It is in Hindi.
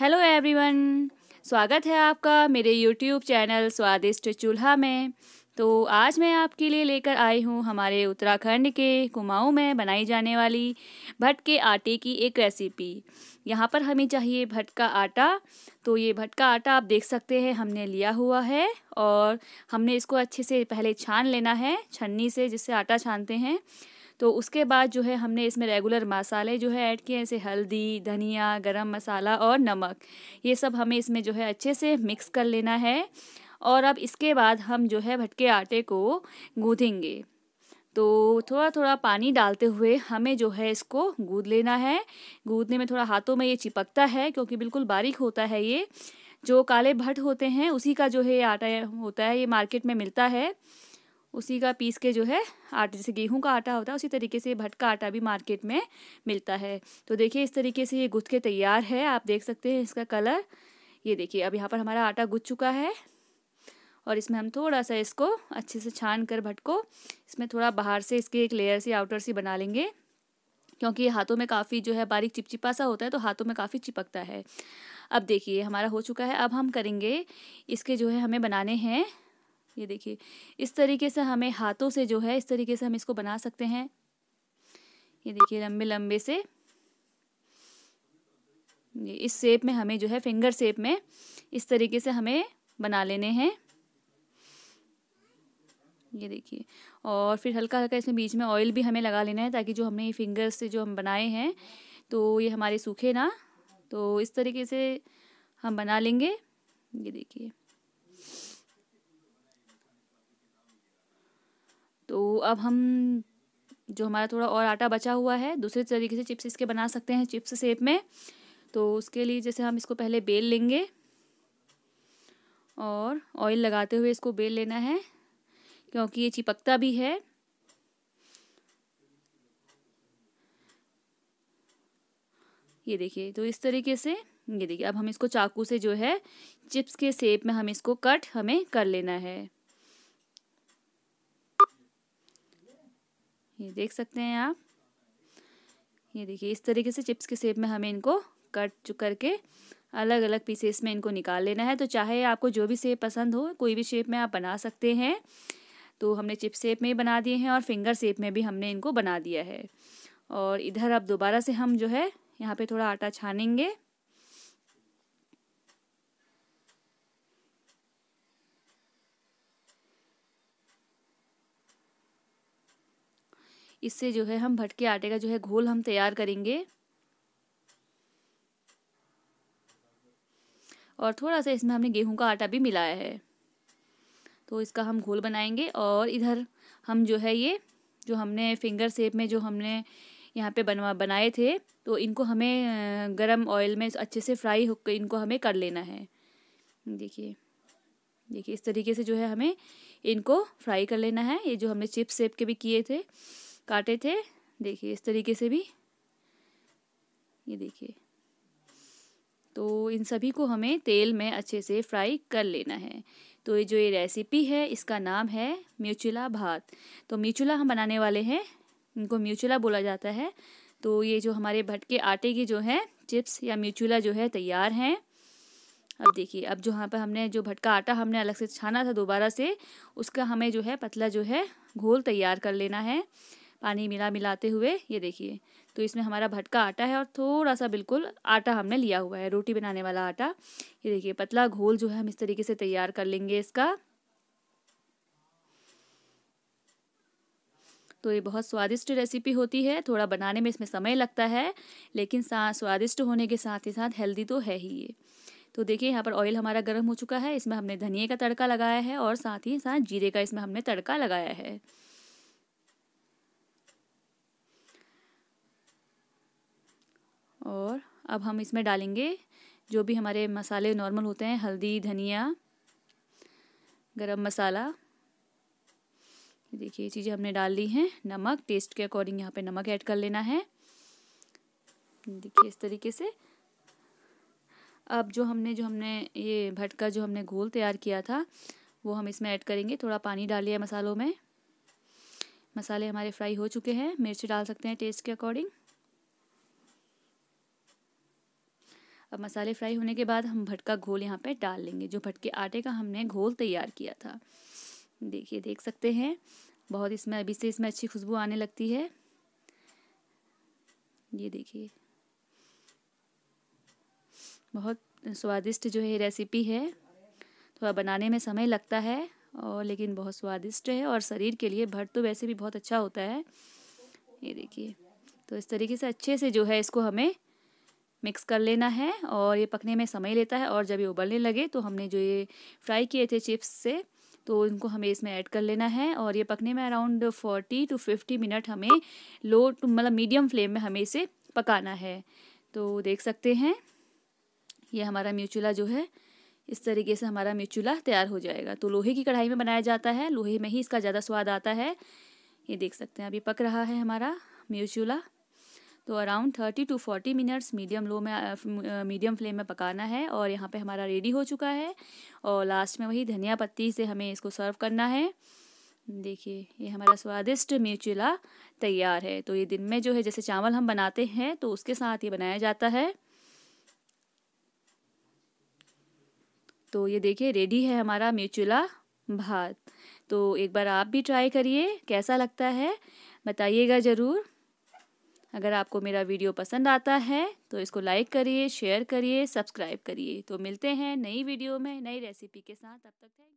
हेलो एवरीवन स्वागत है आपका मेरे यूट्यूब चैनल स्वादिष्ट चूल्हा में तो आज मैं आपके लिए लेकर आई हूँ हमारे उत्तराखंड के कुमाऊँ में बनाई जाने वाली भट के आटे की एक रेसिपी यहाँ पर हमें चाहिए भट का आटा तो ये भट का आटा आप देख सकते हैं हमने लिया हुआ है और हमने इसको अच्छे से पहले छान लेना है छन्नी से जिससे आटा छानते हैं तो उसके बाद जो है हमने इसमें रेगुलर मसाले जो है ऐड किए जैसे हल्दी धनिया गरम मसाला और नमक ये सब हमें इसमें जो है अच्छे से मिक्स कर लेना है और अब इसके बाद हम जो है भटके आटे को गूँधेंगे तो थोड़ा थोड़ा पानी डालते हुए हमें जो है इसको गूद लेना है गूदने में थोड़ा हाथों में ये चिपकता है क्योंकि बिल्कुल बारीक होता है ये जो काले भट होते हैं उसी का जो है ये आटा होता है ये मार्केट में मिलता है उसी का पीस के जो है आटा जैसे गेहूं का आटा होता है उसी तरीके से भट का आटा भी मार्केट में मिलता है तो देखिए इस तरीके से ये गुथ के तैयार है आप देख सकते हैं इसका कलर ये देखिए अब यहाँ पर हमारा आटा गुथ चुका है और इसमें हम थोड़ा सा इसको अच्छे से छान कर भट को इसमें थोड़ा बाहर से इसके एक लेयर से आउटर से बना लेंगे क्योंकि ये हाथों में काफ़ी जो है बारीक चिपचिपा सा होता है तो हाथों में काफ़ी चिपकता है अब देखिए हमारा हो चुका है अब हम करेंगे इसके जो है हमें बनाने हैं ये देखिए इस तरीके से हमें हाथों से जो है इस तरीके से हम इसको बना सकते हैं ये देखिए लंबे लंबे से ये इस शेप में हमें जो है फिंगर शेप में इस तरीके से हमें बना लेने हैं ये देखिए और फिर हल्का हल्का इसमें बीच में ऑयल भी हमें लगा लेना है ताकि जो हमने ये फिंगर्स से जो हम बनाए हैं तो ये हमारे सूखे ना तो इस तरीके से हम बना लेंगे ये देखिए अब हम जो हमारा थोड़ा और आटा बचा हुआ है दूसरे तरीके से चिप्स इसके बना सकते हैं चिप्स शेप में तो उसके लिए जैसे हम इसको पहले बेल लेंगे और ऑयल लगाते हुए इसको बेल लेना है क्योंकि ये चिपकता भी है ये देखिए तो इस तरीके से ये देखिए अब हम इसको चाकू से जो है चिप्स के शेप में हम इसको कट हमें कर लेना है ये देख सकते हैं आप ये देखिए इस तरीके से चिप्स के शेप में हमें इनको कट करके अलग अलग पीसेस में इनको निकाल लेना है तो चाहे आपको जो भी शेप पसंद हो कोई भी शेप में आप बना सकते हैं तो हमने चिप शेप में ही बना दिए हैं और फिंगर शेप में भी हमने इनको बना दिया है और इधर अब दोबारा से हम जो है यहाँ पे थोड़ा आटा छानेंगे इससे जो है हम भटके आटे का जो है घोल हम तैयार करेंगे और थोड़ा सा इसमें हमने गेहूं का आटा भी मिलाया है तो इसका हम घोल बनाएंगे और इधर हम जो है ये जो हमने फिंगर शेप में जो हमने यहाँ पे बनवा बनाए थे तो इनको हमें गरम ऑयल में अच्छे से फ्राई हो इनको हमें कर लेना है देखिए देखिए इस तरीके से जो है हमें इनको फ्राई कर लेना है ये जो हमने चिप्स सेप के भी किए थे काटे थे देखिए इस तरीके से भी ये देखिए तो इन सभी को हमें तेल में अच्छे से फ्राई कर लेना है तो ये जो ये रेसिपी है इसका नाम है म्यूचुला भात तो म्यूचुला हम बनाने वाले हैं इनको म्यूचुला बोला जाता है तो ये जो हमारे भटके आटे की जो है चिप्स या म्यूचुला जो है तैयार हैं अब देखिए अब जो यहाँ पर हमने जो भटका आटा हमने अलग से छाना था दोबारा से उसका हमें जो है पतला जो है घोल तैयार कर लेना है पानी मिला मिलाते हुए ये देखिए तो इसमें हमारा भटका आटा है और थोड़ा सा बिल्कुल आटा हमने लिया हुआ है रोटी बनाने वाला आटा ये देखिए पतला घोल जो है हम इस तरीके से तैयार कर लेंगे इसका तो ये बहुत स्वादिष्ट रेसिपी होती है थोड़ा बनाने में इसमें समय लगता है लेकिन स्वादिष्ट होने के साथ ही साथ हेल्दी तो है ही ये तो देखिए यहाँ पर ऑयल हमारा गर्म हो चुका है इसमें हमने धनिए का तड़का लगाया है और साथ ही साथ जीरे का इसमें हमने तड़का लगाया है और अब हम इसमें डालेंगे जो भी हमारे मसाले नॉर्मल होते हैं हल्दी धनिया गरम मसाला देखिए ये चीज़ें हमने डाल ली हैं नमक टेस्ट के अकॉर्डिंग यहाँ पे नमक ऐड कर लेना है देखिए इस तरीके से अब जो हमने जो हमने ये भटका जो हमने घोल तैयार किया था वो हम इसमें ऐड करेंगे थोड़ा पानी डाल लिया मसालों में मसाले हमारे फ्राई हो चुके हैं मिर्च डाल सकते हैं टेस्ट के अकॉर्डिंग अब मसाले फ्राई होने के बाद हम भटका घोल यहाँ पे डाल लेंगे जो भटके आटे का हमने घोल तैयार किया था देखिए देख सकते हैं बहुत इसमें अभी से इसमें अच्छी खुशबू आने लगती है ये देखिए बहुत स्वादिष्ट जो है रेसिपी है थोड़ा बनाने में समय लगता है और लेकिन बहुत स्वादिष्ट है और शरीर के लिए भट तो वैसे भी बहुत अच्छा होता है ये देखिए तो इस तरीके से अच्छे से जो है इसको हमें मिक्स कर लेना है और ये पकने में समय लेता है और जब ये उबलने लगे तो हमने जो ये फ्राई किए थे चिप्स से तो इनको हमें इसमें ऐड कर लेना है और ये पकने में around forty two fifty minute हमें लो टू मतलब मीडियम फ्लेम में हमें इसे पकाना है तो देख सकते हैं ये हमारा म्यूचुला जो है इस तरीके से हमारा म्यूचुला तैयार हो जाएगा तो लोहे की कढ़ाई में बनाया जाता है लोहे में ही इसका ज़्यादा स्वाद आता है ये देख सकते हैं अभी पक रहा है हमारा म्यूचुला तो around thirty two forty minutes medium low में मीडियम फ्लेम में पकाना है और यहाँ पे हमारा रेडी हो चुका है और लास्ट में वही धनिया पत्ती से हमें इसको सर्व करना है देखिए ये हमारा स्वादिष्ट मिर्चिला तैयार है तो ये दिन में जो है जैसे चावल हम बनाते हैं तो उसके साथ ये बनाया जाता है तो ये देखिए रेडी है हमारा मिर्चिला भात तो एक बार आप भी ट्राई करिए कैसा लगता है बताइएगा ज़रूर अगर आपको मेरा वीडियो पसंद आता है तो इसको लाइक करिए शेयर करिए सब्सक्राइब करिए तो मिलते हैं नई वीडियो में नई रेसिपी के साथ अब तक